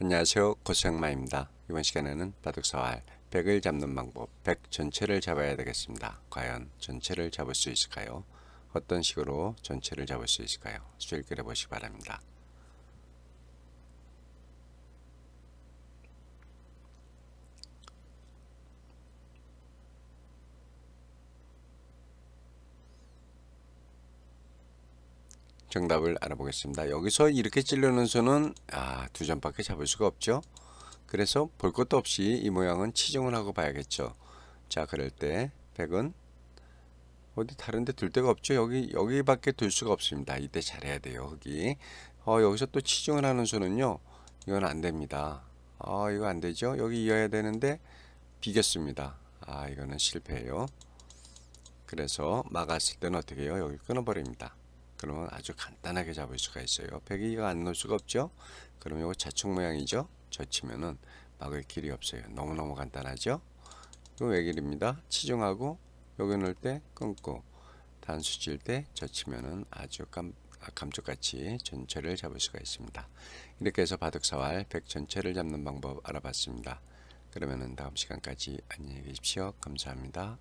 안녕하세요 고생마입니다 이번 시간에는 바둑사활 1을 잡는 방법 1 전체를 잡아야 되겠습니다 과연 전체를 잡을 수 있을까요 어떤 식으로 전체를 잡을 수 있을까요 수일길해 보시기 바랍니다 정답을 알아보겠습니다. 여기서 이렇게 찔려는 수는 아, 두 점밖에 잡을 수가 없죠. 그래서 볼 것도 없이 이 모양은 치중을 하고 봐야겠죠. 자, 그럴 때 100은 어디 다른데 둘 데가 없죠. 여기 여기밖에 둘 수가 없습니다. 이때 잘해야 돼요. 여기 어, 여기서 또 치중을 하는 수는요. 이건 안 됩니다. 아, 이거 안 되죠. 여기 이어야 되는데 비겼습니다. 아, 이거는 실패예요. 그래서 막았을 때는 어떻게 해요? 여기 끊어버립니다. 그러면 아주 간단하게 잡을 수가 있어요 1 0 0가안 놓을 수가 없죠 그럼 이거 좌측 모양이죠 젖히면은 막을 길이 없어요 너무너무 간단하죠 이거 외길입니다 치중하고 여기 넣을 때 끊고 단수 칠 때 젖히면은 아주 깜, 아, 감쪽같이 전체를 잡을 수가 있습니다 이렇게 해서 바둑사활 100 전체를 잡는 방법 알아봤습니다 그러면은 다음 시간까지 안녕히 계십시오 감사합니다